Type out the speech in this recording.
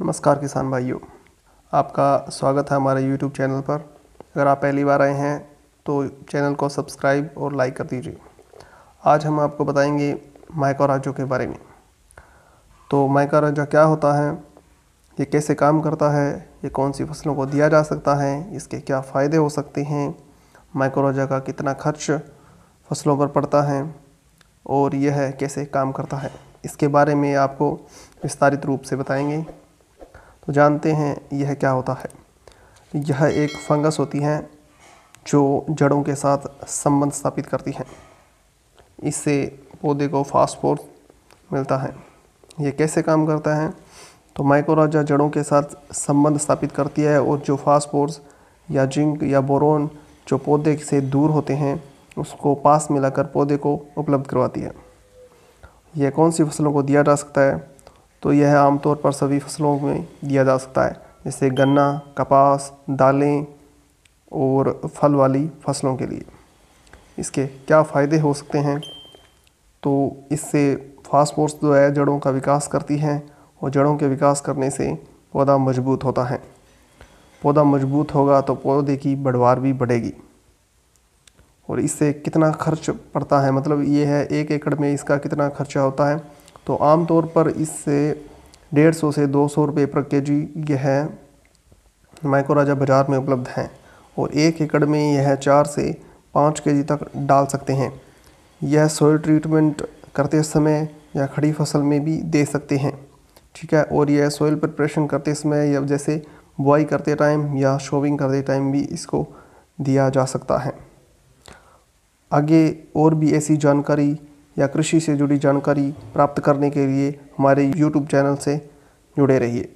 नमस्कार किसान भाइयों आपका स्वागत है हमारे यूट्यूब चैनल पर अगर आप पहली बार आए हैं तो चैनल को सब्सक्राइब और लाइक कर दीजिए आज हम आपको बताएंगे माइकोराजो के बारे में तो माइकोराजो क्या होता है ये कैसे काम करता है ये कौन सी फसलों को दिया जा सकता है इसके क्या फ़ायदे हो सकते हैं माइकोराजा का कितना खर्च फसलों पर पड़ता है और यह कैसे काम करता है इसके बारे में आपको विस्तारित रूप से बताएंगे तो जानते हैं यह क्या होता है यह एक फंगस होती है जो जड़ों के साथ संबंध स्थापित करती है इससे पौधे को फास्फोर मिलता है यह कैसे काम करता है तो माइकोराजा जड़ों के साथ संबंध स्थापित करती है और जो फास्फोर्स या जिंक या बोरोन जो पौधे से दूर होते हैं उसको पास मिलाकर पौधे को उपलब्ध करवाती है यह कौन सी फसलों को दिया जा सकता है तो यह आमतौर पर सभी फसलों में दिया जा सकता है जैसे गन्ना कपास दालें और फल वाली फसलों के लिए इसके क्या फ़ायदे हो सकते हैं तो इससे फास्फोर्स जो है जड़ों का विकास करती हैं और जड़ों के विकास करने से पौधा मजबूत होता है पौधा मजबूत होगा तो पौधे की बढ़वार भी बढ़ेगी और इससे कितना खर्च पड़ता है मतलब ये है एक एकड़ में इसका कितना खर्चा होता है तो आम तौर पर इससे डेढ़ सौ से दो सौ रुपये पर के जी यह माइकोराजा बाज़ार में उपलब्ध हैं और एक एकड़ में यह चार से पाँच के जी तक डाल सकते हैं यह सोयल ट्रीटमेंट करते समय या खड़ी फसल में भी दे सकते हैं ठीक है और यह सोयल प्रिपरेशन करते समय या जैसे बुआई करते टाइम या शोविंग करते टाइम भी इसको दिया जा सकता है आगे और भी ऐसी जानकारी या कृषि से जुड़ी जानकारी प्राप्त करने के लिए हमारे YouTube चैनल से जुड़े रहिए